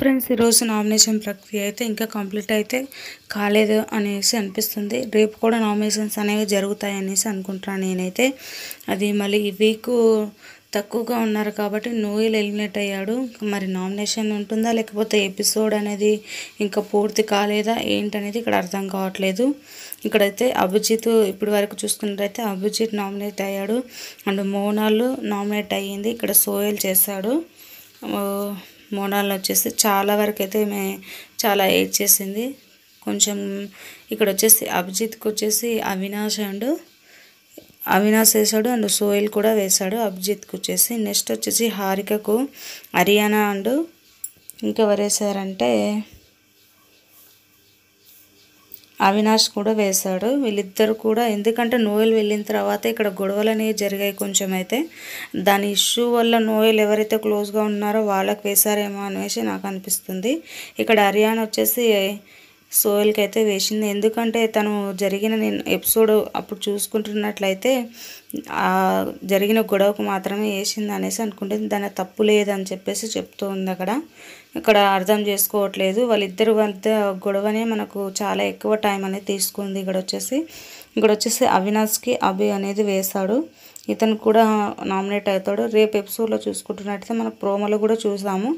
friends ఈరోజు nomination ప్రక్రియ అయితే ఇంకా కంప్లీట్ అయితే కాలేదు అనేసి అనిపిస్తుంది రేపు కూడా నామినేషన్స్ అనేవి జరుగుతాయి అనేసి అనుకుంటున్నాను నేనైతే అది మళ్ళీ ఈ వీక్ తక్కువగా ఉన్నారు కాబట్టి నోయల్ ఎలిమినేట్ అయ్యాడు మరి నామినేషన్ ఉంటుందా లేకపోతే ఎపిసోడ్ అనేది ఇంకా పూర్తి కాలేదా ఏంటనేది ఇక్కడ అర్థం కావట్లేదు ఇక్కడైతే అభిజిత్ ఇప్పటి వరకు చూసుకున్నట్టయితే అభిజిత్ నామినేట్ అయ్యాడు అండ్ మోనాలు నామినేట్ అయ్యింది ఇక్కడ సోయల్ చేశాడు మోనాలు వచ్చేసి చాలా వరకు అయితే మే చాలా ఏడ్ చేసింది కొంచెం ఇక్కడ వచ్చేసి అభిజిత్కి వచ్చేసి అవినాష్ అండ్ అవినాష్ వేశాడు అండ్ సోయిల్ కూడా వేశాడు అభిజిత్కి వచ్చేసి నెక్స్ట్ వచ్చేసి హారికకు హరియానా అండ్ ఇంకెవరు వేశారంటే అవినాష్ కూడా వేశాడు వీళ్ళిద్దరు కూడా ఎందుకంటే నోయలు వెళ్ళిన తర్వాత ఇక్కడ గొడవలు అనేవి జరిగాయి కొంచెం అయితే దాని ఇష్యూ వల్ల నోయలు ఎవరైతే క్లోజ్గా ఉన్నారో వాళ్ళకి వేశారేమో అనేసి నాకు అనిపిస్తుంది ఇక్కడ హర్యాన్ వచ్చేసి సోయల్కి అయితే వేసింది ఎందుకంటే తను జరిగిన నేను ఎపిసోడ్ అప్పుడు చూసుకుంటున్నట్లయితే జరిగిన గొడవకు మాత్రమే వేసింది అనేసి అనుకుంటుంది దాని తప్పు లేదని చెప్పేసి చెప్తూ ఉంది అక్కడ ఇక్కడ అర్థం చేసుకోవట్లేదు వాళ్ళిద్దరు వద్ద గొడవనే మనకు చాలా ఎక్కువ టైం అనేది తీసుకుంది ఇక్కడ వచ్చేసి ఇక్కడ వచ్చేసి అవినాష్కి అభి అనేది వేశాడు ఇతను కూడా నామినేట్ అవుతాడు రేపు ఎపిసోడ్లో చూసుకుంటున్నట్టయితే మనం ప్రోమోలో కూడా చూసాము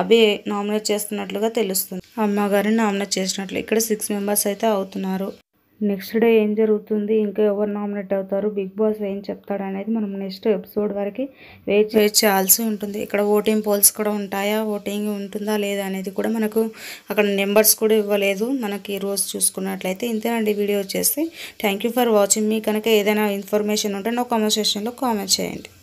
అభి నామినేట్ చేస్తున్నట్లుగా తెలుస్తుంది అమ్మగారిని నామినేట్ చేసినట్లు ఇక్కడ సిక్స్ మెంబర్స్ అయితే అవుతున్నారు నెక్స్ట్ డే ఏం జరుగుతుంది ఇంకా ఎవరు నామినేట్ అవుతారు బిగ్ బాస్ ఏం చెప్తాడు అనేది మనం నెక్స్ట్ ఎపిసోడ్ వరకు వెయిట్ వెయిట్ చేయాల్సి ఉంటుంది ఇక్కడ ఓటింగ్ పోల్స్ కూడా ఉంటాయా ఓటింగ్ ఉంటుందా లేదా అనేది కూడా మనకు అక్కడ నెంబర్స్ కూడా ఇవ్వలేదు మనకి ఈరోజు చూసుకున్నట్లయితే ఇంతేనండి వీడియో వచ్చేసి థ్యాంక్ ఫర్ వాచింగ్ మీ కనుక ఏదైనా ఇన్ఫర్మేషన్ ఉంటే నా కామెంట్ సెక్షన్లో కామెంట్ చేయండి